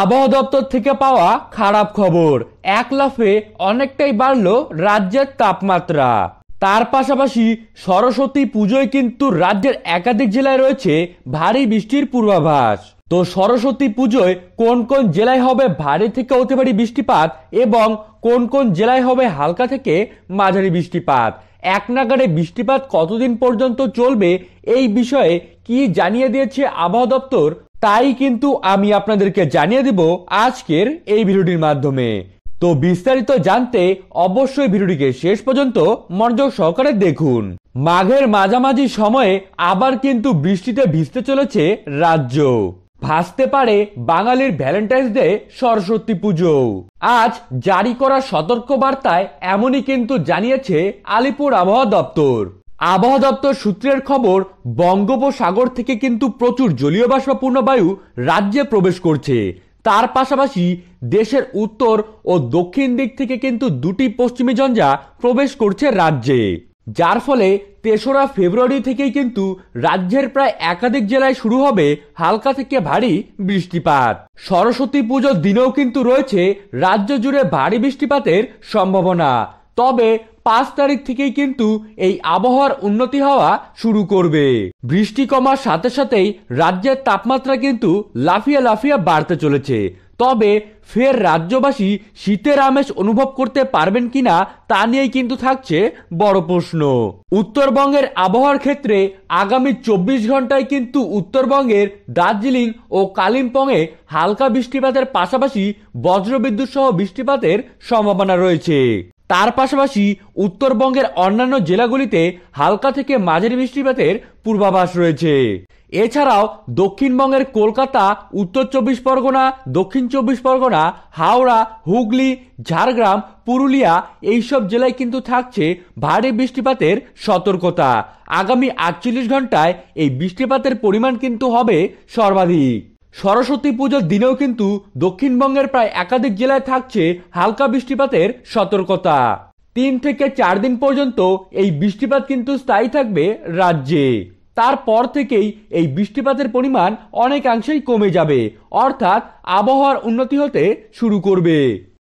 আবহাওয়া দপ্তর থেকে পাওয়া খারাপ খবর এক লাফে অনেকটাই বাড়ল রাজ্যের তাপমাত্রা তার পাশাপাশি সরস্বতী পুজোয় কিন্তু রাজ্যের একাধিক জেলায় রয়েছে ভারী বৃষ্টির পূর্বাভাস তো সরস্বতী পুজোয় কোন কোন জেলায় হবে ভারী থেকে অতি ভারী বৃষ্টিপাত এবং কোন কোন জেলায় হবে হালকা থেকে মাঝারি বৃষ্টিপাত এক নাগারে বৃষ্টিপাত কতদিন পর্যন্ত চলবে এই বিষয়ে কি জানিয়ে দিয়েছে আবহাওয়া দপ্তর তাই কিন্তু আমি আপনাদেরকে জানিয়ে দিব আজকের এই ভিডিওটির মাধ্যমে তো বিস্তারিত জানতে অবশ্যই ভিডিওটিকে শেষ পর্যন্ত মনোযোগ সহকারে দেখুন মাঘের মাঝামাঝি সময়ে আবার কিন্তু বৃষ্টিতে ভিজতে চলেছে রাজ্য ভাসতে পারে বাঙালির ভ্যালেন্টাইন্স ডে সরস্বতী পুজো আজ জারি করা বার্তায় এমনই কিন্তু জানিয়েছে আলিপুর আবহাওয়া দপ্তর আবহাওয়া দপ্তর সূত্রের খবর বঙ্গোপসাগর থেকে কিন্তু প্রচুর জলীয় বাষ্পপূর্ণ বায়ু রাজ্যে প্রবেশ করছে তার পাশাপাশি দেশের উত্তর ও দক্ষিণ দিক থেকে কিন্তু দুটি পশ্চিমী জঞ্জা প্রবেশ করছে রাজ্যে যার ফলে তেসরা ফেব্রুয়ারি থেকেই কিন্তু রাজ্যের প্রায় একাধিক জেলায় শুরু হবে হালকা থেকে ভারী বৃষ্টিপাত সরস্বতী পুজোর দিনেও কিন্তু রয়েছে রাজ্য জুড়ে ভারী বৃষ্টিপাতের সম্ভাবনা তবে পাঁচ তারিখ থেকেই কিন্তু এই আবহাওয়ার উন্নতি হওয়া শুরু করবে বৃষ্টি কমার সাথে সাথেই রাজ্যের তাপমাত্রা কিন্তু লাফিয়ে লাফিয়ে বাড়তে চলেছে তবে ফের রাজ্যবাসী শীতের আমেজ অনুভব করতে পারবেন কিনা তা নিয়েই কিন্তু থাকছে বড় প্রশ্ন উত্তরবঙ্গের আবহাওয়ার ক্ষেত্রে আগামী চব্বিশ ঘন্টায় কিন্তু উত্তরবঙ্গের দার্জিলিং ও কালিম্পংয়ে হালকা বৃষ্টিপাতের পাশাপাশি বজ্রবিদ্যুৎ সহ বৃষ্টিপাতের সম্ভাবনা রয়েছে তার পাশাপাশি উত্তরবঙ্গের অন্যান্য জেলাগুলিতে হালকা থেকে মাঝারি বৃষ্টিপাতের পূর্বাভাস রয়েছে এছাড়াও দক্ষিণবঙ্গের কলকাতা উত্তর চব্বিশ পরগনা দক্ষিণ চব্বিশ পরগনা হাওড়া হুগলি ঝাড়গ্রাম পুরুলিয়া এইসব জেলায় কিন্তু থাকছে ভারী বৃষ্টিপাতের সতর্কতা আগামী আটচল্লিশ ঘন্টায় এই বৃষ্টিপাতের পরিমাণ কিন্তু হবে সর্বাধিক সরস্বতী পুজোর দিনেও কিন্তু দক্ষিণবঙ্গের প্রায় একাধিক জেলায় থাকছে হালকা বৃষ্টিপাতের সতর্কতা তিন থেকে চার দিন পর্যন্ত এই বৃষ্টিপাত কিন্তু স্থায়ী থাকবে রাজ্যে তারপর থেকেই এই বৃষ্টিপাতের পরিমাণ অনেকাংশেই কমে যাবে অর্থাৎ আবহাওয়ার উন্নতি হতে শুরু করবে